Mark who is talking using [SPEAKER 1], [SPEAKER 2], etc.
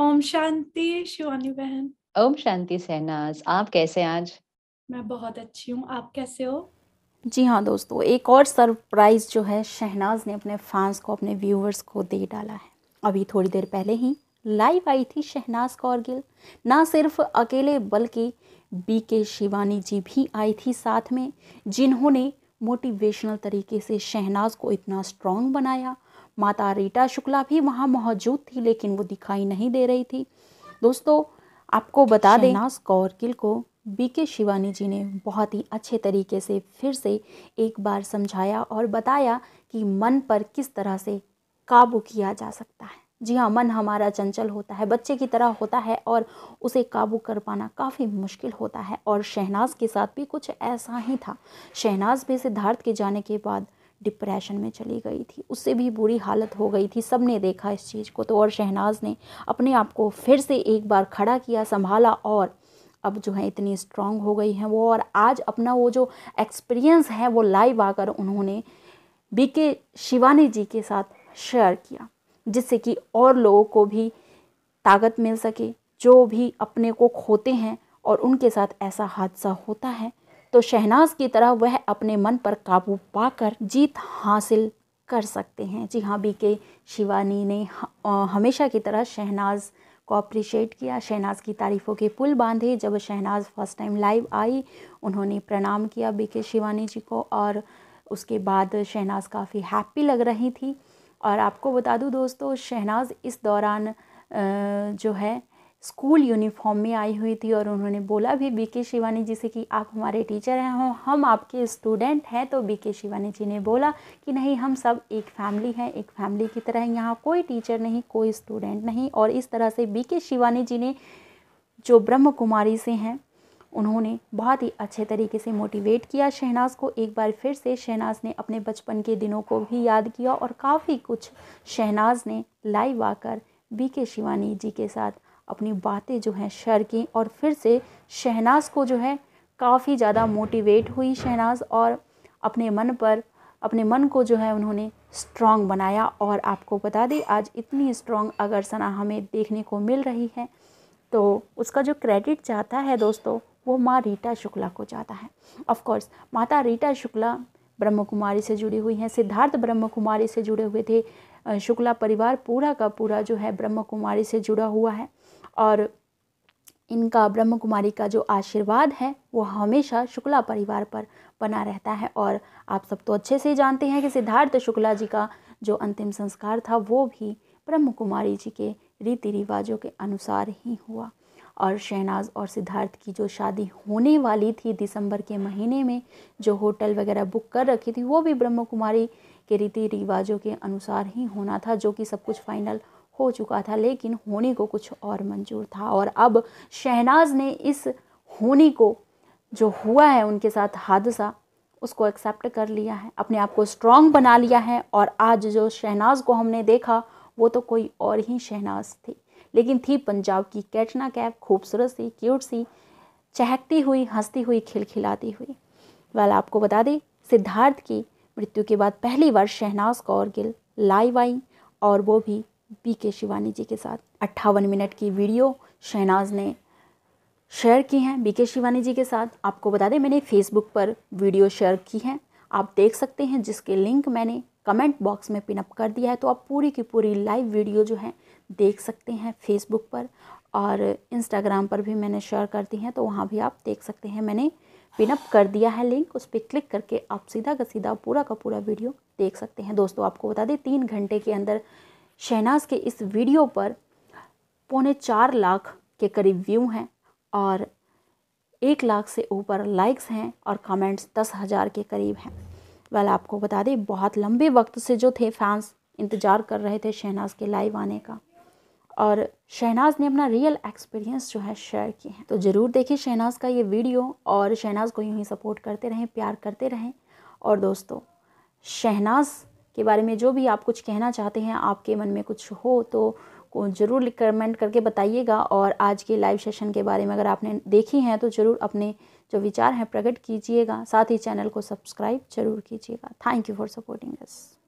[SPEAKER 1] ओम शांति शिवानी बहन ओम शांति सहनाज आप कैसे आज मैं बहुत अच्छी हूँ आप कैसे हो जी हाँ दोस्तों एक और सरप्राइज़ जो है शहनाज ने अपने फैंस को अपने व्यूवर्स को दे डाला है अभी थोड़ी देर पहले ही लाइव आई थी शहनाज कौर गिल ना सिर्फ अकेले बल्कि बी के शिवानी जी भी आई थी साथ में जिन्होंने मोटिवेशनल तरीके से शहनाज को इतना स्ट्रॉन्ग बनाया माता रीटा शुक्ला भी वहाँ मौजूद थी लेकिन वो दिखाई नहीं दे रही थी दोस्तों आपको बता दें नास कौर किल को बीके शिवानी जी ने बहुत ही अच्छे तरीके से फिर से एक बार समझाया और बताया कि मन पर किस तरह से काबू किया जा सकता है जी हाँ मन हमारा चंचल होता है बच्चे की तरह होता है और उसे काबू कर पाना काफ़ी मुश्किल होता है और शहनाज के साथ भी कुछ ऐसा ही था शहनाज भी सिद्धार्थ के जाने के बाद डिप्रेशन में चली गई थी उससे भी बुरी हालत हो गई थी सब ने देखा इस चीज़ को तो और शहनाज ने अपने आप को फिर से एक बार खड़ा किया संभाला और अब जो है इतनी स्ट्रांग हो गई हैं वो और आज अपना वो जो एक्सपीरियंस है वो लाइव आकर उन्होंने बी के शिवानी जी के साथ शेयर किया जिससे कि और लोगों को भी ताकत मिल सके जो भी अपने को खोते हैं और उनके साथ ऐसा हादसा होता है तो शहनाज की तरह वह अपने मन पर काबू पाकर जीत हासिल कर सकते हैं जी हाँ बी के शिवानी ने हमेशा की तरह शहनाज को अप्रिशिएट किया शहनाज की तारीफ़ों के पुल बांधे जब शहनाज फर्स्ट टाइम लाइव आई उन्होंने प्रणाम किया बी के शिवानी जी को और उसके बाद शहनाज काफ़ी हैप्पी लग रही थी और आपको बता दूं दोस्तों शहनाज इस दौरान जो है स्कूल यूनिफॉर्म में आई हुई थी और उन्होंने बोला भी बी के शिवानी जी से कि आप हमारे टीचर हैं हो हम आपके स्टूडेंट हैं तो बी के शिवानी जी ने बोला कि नहीं हम सब एक फैमिली हैं एक फैमिली की तरह यहाँ कोई टीचर नहीं कोई स्टूडेंट नहीं और इस तरह से बी के शिवानी जी ने जो ब्रह्म कुमारी से हैं उन्होंने बहुत ही अच्छे तरीके से मोटिवेट किया शहनाज को एक बार फिर से शहनाज ने अपने बचपन के दिनों को भी याद किया और काफ़ी कुछ शहनाज ने लाइव आकर बी के शिवानी जी के साथ अपनी बातें जो हैं शेयर की और फिर से शहनाज को जो है काफ़ी ज़्यादा मोटिवेट हुई शहनाज और अपने मन पर अपने मन को जो है उन्होंने स्ट्रांग बनाया और आपको बता दें आज इतनी स्ट्रांग अगर सना हमें देखने को मिल रही है तो उसका जो क्रेडिट जाता है दोस्तों वो माँ रीटा शुक्ला को जाता है ऑफकोर्स माता रीटा शुक्ला ब्रह्म कुमारी से जुड़ी हुई हैं सिद्धार्थ ब्रह्म कुमारी से जुड़े हुए थे शुक्ला परिवार पूरा का पूरा जो है ब्रह्म कुमारी से जुड़ा हुआ है और इनका ब्रह्म कुमारी का जो आशीर्वाद है वो हमेशा शुक्ला परिवार पर बना रहता है और आप सब तो अच्छे से जानते हैं कि सिद्धार्थ शुक्ला जी का जो अंतिम संस्कार था वो भी ब्रह्म कुमारी जी के रीति रिवाजों के अनुसार ही हुआ और शहनाज और सिद्धार्थ की जो शादी होने वाली थी दिसंबर के महीने में जो होटल वगैरह बुक कर रखी थी वो भी ब्रह्म कुमारी के रीति रिवाजों के अनुसार ही होना था जो कि सब कुछ फाइनल हो चुका था लेकिन होने को कुछ और मंजूर था और अब शहनाज ने इस होने को जो हुआ है उनके साथ हादसा उसको एक्सेप्ट कर लिया है अपने आप को स्ट्रांग बना लिया है और आज जो शहनाज को हमने देखा वो तो कोई और ही शहनाज थी लेकिन थी पंजाब की कैटना कैफ खूबसूरत सी क्यूट सी चहकती हुई हंसती हुई खिलखिलाती हुई वाल आपको बता दें सिद्धार्थ की मृत्यु के बाद पहली बार शहनाज कौर गिल लाइव आई और वो भी बी के शिवानी जी के साथ अट्ठावन मिनट की वीडियो शहनाज ने शेयर की हैं बी के शिवानी जी के साथ आपको बता दें मैंने फेसबुक पर वीडियो शेयर की हैं आप देख सकते हैं जिसके लिंक मैंने कमेंट बॉक्स में पिनअप कर दिया है तो आप पूरी की पूरी लाइव वीडियो जो है देख सकते हैं फेसबुक पर और इंस्टाग्राम पर भी मैंने शेयर कर दी हैं तो वहाँ भी आप देख सकते हैं मैंने पिनअप कर दिया है लिंक उस पर क्लिक करके आप सीधा का सीधा पूरा का पूरा वीडियो देख सकते हैं दोस्तों आपको बता दें तीन घंटे के अंदर शहनाज के इस वीडियो पर पौने चार लाख के करीब व्यू हैं और एक लाख से ऊपर लाइक्स हैं और कमेंट्स दस हज़ार के करीब हैं वाल आपको बता दें बहुत लंबे वक्त से जो थे फैंस इंतज़ार कर रहे थे शहनाज के लाइव आने का और शहनाज ने अपना रियल एक्सपीरियंस जो है शेयर किए हैं तो ज़रूर देखिए शहनाज का ये वीडियो और शहनाज को यूँ ही सपोर्ट करते रहें प्यार करते रहें और दोस्तों शहनाज के बारे में जो भी आप कुछ कहना चाहते हैं आपके मन में कुछ हो तो ज़रूर कमेंट करके बताइएगा और आज के लाइव सेशन के बारे में अगर आपने देखी हैं तो ज़रूर अपने जो विचार हैं प्रकट कीजिएगा साथ ही चैनल को सब्सक्राइब जरूर कीजिएगा thank you for supporting us